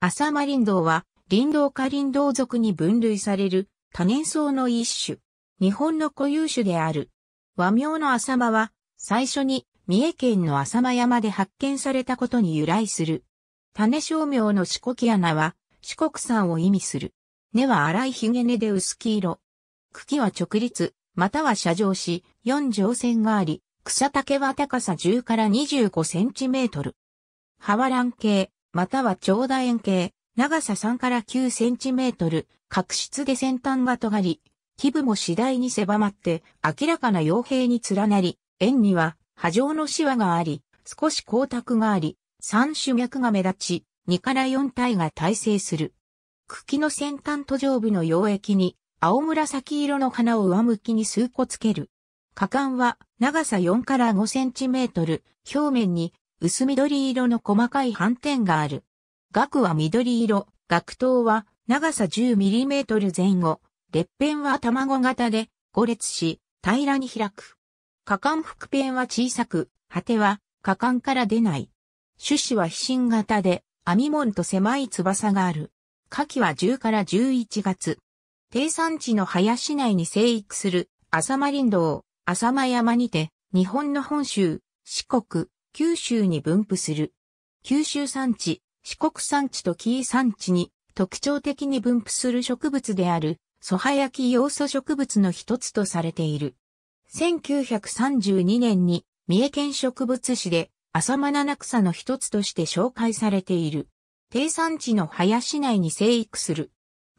浅間林道は林道下林道属に分類される多年草の一種。日本の固有種である。和名の浅間は最初に三重県の浅間山で発見されたことに由来する。種小名の四国穴は四国山を意味する。根は荒いひげ根で薄黄色。茎は直立、または斜上し、四上線があり、草丈は高さ10から25センチメートル。葉はラ形。系、または長楕円形、長さ3から9センチメートル、角質で先端が尖り、基部も次第に狭まって、明らかな傭兵に連なり、円には波状のシワがあり、少し光沢があり、三種脈が目立ち、2から4体が耐性する。茎の先端と上部の溶液に、青紫色の花を上向きに数個つける。果敢は長さ4から5センチメートル、表面に薄緑色の細かい斑点がある。額は緑色、額頭は長さ 10mm 前後、裂片は卵型で5列し、平らに開く。果敢腹片は小さく、果ては果敢から出ない。種子は飛信型で、網門と狭い翼がある。夏季は10から11月。低山地の林内に生育する、浅間林道、浅間山にて、日本の本州、四国、九州に分布する。九州産地、四国産地と紀伊産地に特徴的に分布する植物である、ソハヤキ要素植物の一つとされている。1932年に三重県植物市で浅間七草の一つとして紹介されている。低産地の林内に生育する。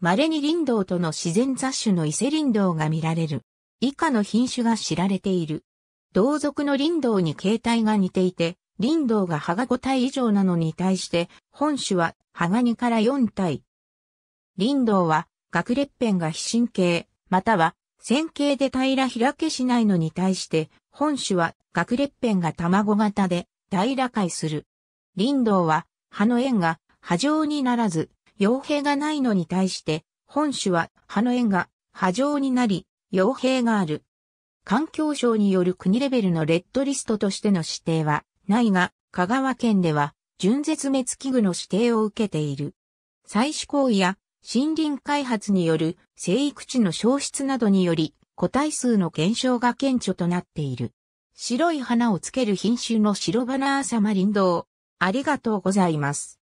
稀に林道との自然雑種の伊勢林道が見られる。以下の品種が知られている。同族の林道に形態が似ていて、林道が葉が5体以上なのに対して、本種は葉が2から4体。林道は、学列片が非神経、または線形で平ら開けしないのに対して、本種は学列片が卵型で平ら回する。林道は、葉の円が波状にならず、傭兵がないのに対して、本種は葉の円が波状になり、傭兵がある。環境省による国レベルのレッドリストとしての指定はないが、香川県では、純絶滅危惧の指定を受けている。採取行為や森林開発による生育地の消失などにより、個体数の減少が顕著となっている。白い花をつける品種の白花サマリンドウ。ありがとうございます。